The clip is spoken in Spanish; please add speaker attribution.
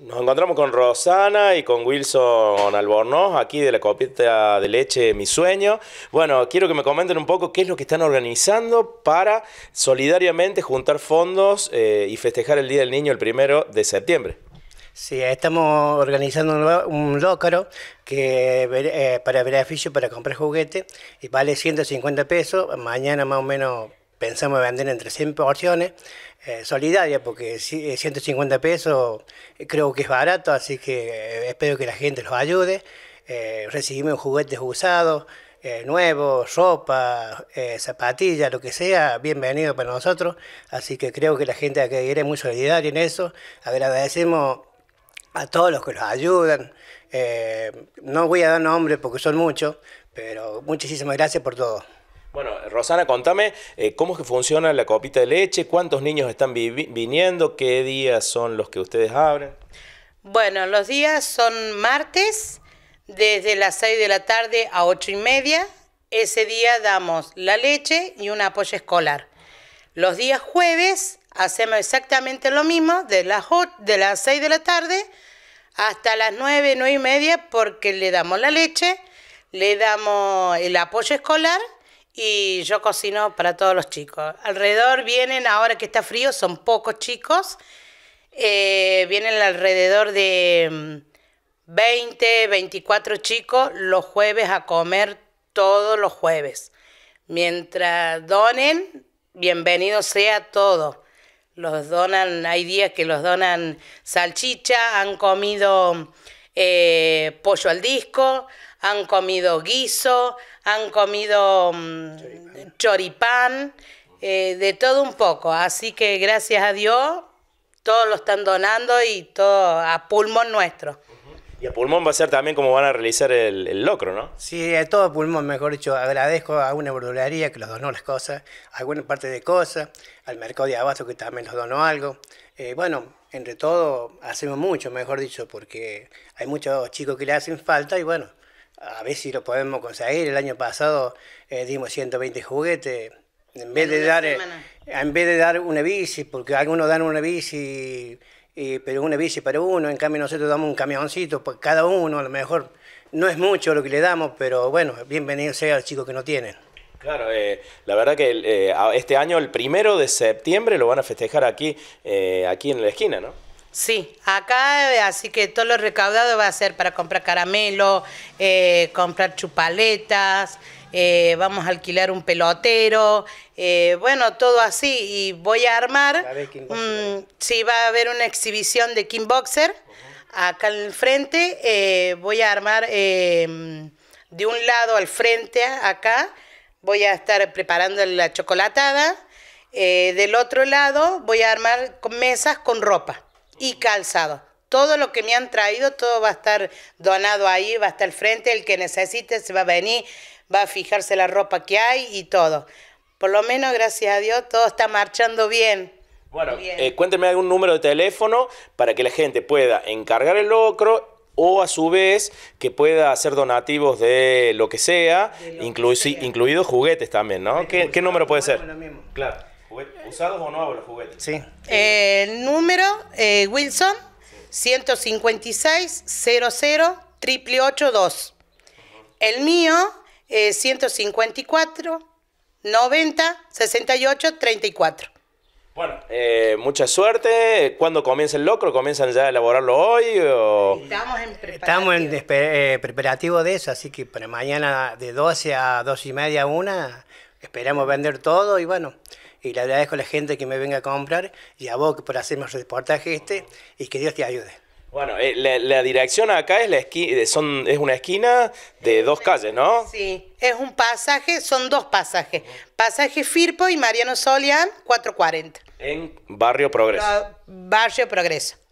Speaker 1: Nos encontramos con Rosana y con Wilson Albornoz, aquí de la copita de leche Mi Sueño. Bueno, quiero que me comenten un poco qué es lo que están organizando para solidariamente juntar fondos eh, y festejar el Día del Niño el primero de septiembre.
Speaker 2: Sí, estamos organizando un lócaro que eh, para beneficio para comprar juguete y vale 150 pesos. Mañana más o menos pensamos vender entre 100 porciones eh, solidarias, porque 150 eh, pesos eh, creo que es barato, así que eh, espero que la gente los ayude. recibimos juguetes usados, nuevos, ropa, zapatillas, lo que sea, bienvenido para nosotros. Así que creo que la gente de aquí es muy solidaria en eso. Agradecemos a todos los que los ayudan. no voy a dar nombres porque son muchos, pero muchísimas gracias por todo.
Speaker 1: Bueno, Rosana, contame eh, cómo es que funciona la copita de leche, cuántos niños están viniendo, qué días son los que ustedes abren.
Speaker 3: Bueno, los días son martes, desde las 6 de la tarde a 8 y media. Ese día damos la leche y un apoyo escolar. Los días jueves hacemos exactamente lo mismo, de las, de las 6 de la tarde hasta las 9, 9 y media, porque le damos la leche, le damos el apoyo escolar y yo cocino para todos los chicos. Alrededor vienen, ahora que está frío, son pocos chicos, eh, vienen alrededor de 20, mm, 24 chicos los jueves a comer todos los jueves. Mientras donen, bienvenido sea todo. Los donan, hay días que los donan salchicha, han comido eh, pollo al disco, han comido guiso, han comido mm, choripán, eh, de todo un poco. Así que gracias a Dios, todos lo están donando y todo a pulmón nuestro.
Speaker 1: Uh-huh. Y a pulmón va a ser también como van a realizar el, locro, ¿no?
Speaker 2: Sí, a todo pulmón, mejor dicho. Agradezco a una verdulería que los donó las cosas, a alguna parte de cosas, al mercado de abasto que también los donó algo. Eh, bueno, entre todo hacemos mucho, mejor dicho, porque hay muchos chicos que le hacen falta y bueno, a ver si lo podemos conseguir. El año pasado eh, dimos 120 juguetes. En vez, de dar, eh, en vez de dar una bici, porque algunos dan una bici, pero una bici para uno, en cambio nosotros damos un camioncito para cada uno, a lo mejor no es mucho lo que le damos, pero bueno, bienvenido sea al chico que no tiene.
Speaker 1: Claro, eh, la verdad que este año, el primero de septiembre, lo van a festejar aquí, aquí en la esquina, ¿no?
Speaker 3: Sí, acá así que todo lo recaudado va a ser para comprar caramelo, eh, comprar chupaletas, eh, vamos a alquilar un pelotero, eh, bueno, todo así. Y voy a armar, mm, sí, va a haber una exhibición de King Boxer. Acá al frente voy a armar de un lado al frente, acá, voy a estar preparando la chocolatada. del otro lado voy a armar mesas con ropa y calzado. Todo lo que me han traído, todo va a estar donado ahí, va a estar al frente. El que necesite se va a venir, va a fijarse la ropa que hay y todo. Por lo menos, gracias a Dios, todo está marchando bien.
Speaker 1: Bueno, eh, cuénteme algún número de teléfono para que la gente pueda encargar el locro o a su vez que pueda hacer donativos de lo que sea, incluidos juguetes también, ¿no? ¿Qué, número puede ser? Claro usados o nuevos los juguetes. Sí.
Speaker 3: el eh, número, eh, Wilson, 156 00 8882. El mío, 154 90 68 34.
Speaker 1: Bueno, eh, mucha suerte. ¿Cuándo comienza el locro? ¿Comienzan ya a elaborarlo hoy? O... Estamos
Speaker 2: en preparativo. de eso, así que para mañana de 12 a 2 y media una, esperamos vender todo y bueno, y le agradezco a la gente que me venga a comprar y a vos por hacerme el reportaje este y que Dios te ayude.
Speaker 1: Bueno, eh, la, dirección acá es la eh, son, es una esquina de dos calles, ¿no?
Speaker 3: Sí, es un pasaje, son dos pasajes. Pasaje Firpo y Mariano Solian, 440.
Speaker 1: En Barrio Progreso.
Speaker 3: Barrio Progreso.